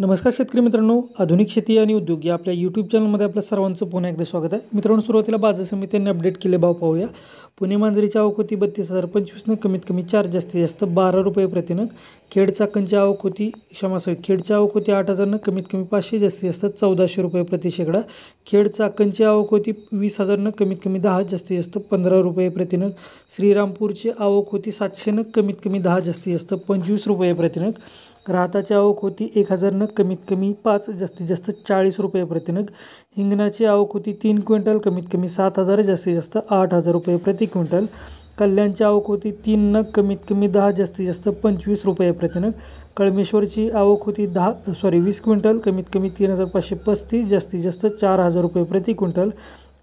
नमस्कार शेतकरी मित्रांनो आधुनिक शेती आणि उद्योग या आपल्या यूट्यूब चॅनलमध्ये आपल्या सर्वांचं पुन्हा एकदा स्वागत आहे मित्रांनो सुरुवातीला बाजार समितीने अपडेट केले भाव पाहूया पुणे मांजरीची आवक होती बत्तीस हजार पंचवीसनं कमीत कमी चार जास्तीत जास्त बारा रुपये प्रतिनग खेड चाकणची आवक होती सॉरी खेडची आवक होती आठ हजारनं कमीत कमी पाचशे जास्तीत जास्त चौदाशे रुपये प्रति शेकडा खेड चाकणची आवक होती वीस हजारनं कमीत कमी दहा जास्तीत जास्त पंधरा रुपये प्रतिनग श्रीरामपूरची आवक होती सातशेनं कमीत कमी दहा जास्तीत जास्त पंचवीस रुपये प्रतिनग राहताची आवक होती एक हजार नग कमीत कमी पाच जास्तीत जास्त चाळीस रुपये प्रतिनग हिंगणाची आवक होती तीन क्विंटल कमीत कमी सात हजार जास्तीत जास्त आठ हजार रुपये प्रति क्विंटल कल्याणची आवक होती तीन नग कमीत कमी दहा जास्तीत जास्त पंचवीस रुपये प्रतिनग कळमेश्वरची आवक होती दहा सॉरी वीस क्विंटल कमीत कमी तीन हजार पाचशे पस्तीस जास्तीत जास्त चार हजार रुपये प्रति क्विंटल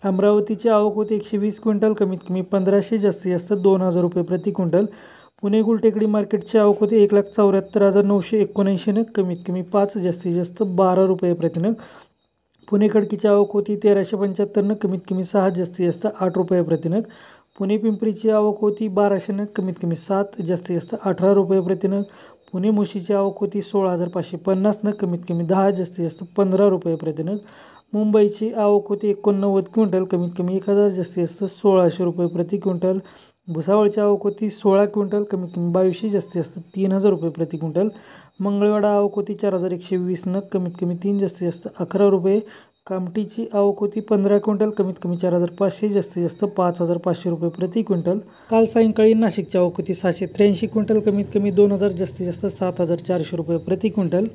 अमरावतीची आवक होती एकशे वीस क्विंटल कमीत कमी पंधराशे जास्तीत जास्त दोन हजार रुपये प्रति क्विंटल पुणे गुलटेकडी मार्केटची आवक होती एक लाख चौऱ्याहत्तर हजार नऊशे एकोणऐंशीनं कमीत कमी पाच जास्तीत जास्त बारा रुपये प्रतिनग पुणे खडकीची आवक होती तेराशे पंच्याहत्तरनं कमीत कमी सहा जास्तीत जास्त आठ रुपये प्रतिनग पुणे पिंपरीची आवक होती बाराशेनं कमीत कमी सात जास्तीत जास्त अठरा रुपये प्रतिनग पुणे मुशीची आवक होती सोळा हजार पाचशे पन्नासनं कमीत कमी दहा जास्तीत जास्त पंधरा रुपये प्रतिनग मुंबईची आवक होती एकोणनव्वद क्विंटल कमीत कमी एक हजार जास्तीत जास्त सोळाशे रुपये प्रति क्विंटल भुसावळच्या अवकोती सोळा क्विंटल कमीत कमी बावीसशे जास्तीत जास्त तीन हजार रुपये प्रति क्विंटल मंगळवाडा अवकोती चार हजार एकशे वीस नग कमीत कमी तीन जास्तीत जास्त अकरा रुपये कामटीची आवकोती पंधरा क्विंटल कमीत कमी चार हजार पाचशे जास्तीत जास्त पाच हजार पाचशे रुपये प्रति क्विंटल काल सायंकाळी नाशिकच्या आवकोती सहाशे त्र्याऐंशी क्विंटल कमीत कमी दोन हजार जास्तीत जास्त सात हजार चारशे रुपये प्रति क्विंटल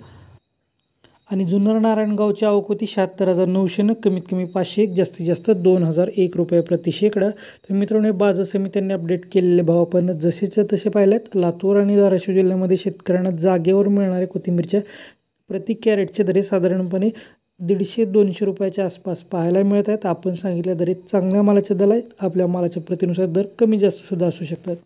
आणि जुन्नर नारायणगावच्या अवकोती शहात्तर हजार नऊशेनं कमीत कमी पाचशे एक जास्तीत जास्त दोन हजार एक रुपये प्रति तर मित्रांनो बाजार समित्यांनी अपडेट केलेले भाव आपण जसेच्या तसे पाहिलेत लातूर आणि धाराशिव जिल्ह्यामध्ये शेतकऱ्यांना जागेवर मिळणारे कोथिंबीरच्या प्रति कॅरेटचे दरे साधारणपणे दीडशे दोनशे रुपयाच्या आसपास पाहायला मिळत आहेत आपण सांगितल्या दरे चांगल्या मालाच्या दर आहेत आपल्या मालाच्या प्रतीनुसार दर कमी जास्त सुद्धा असू शकतात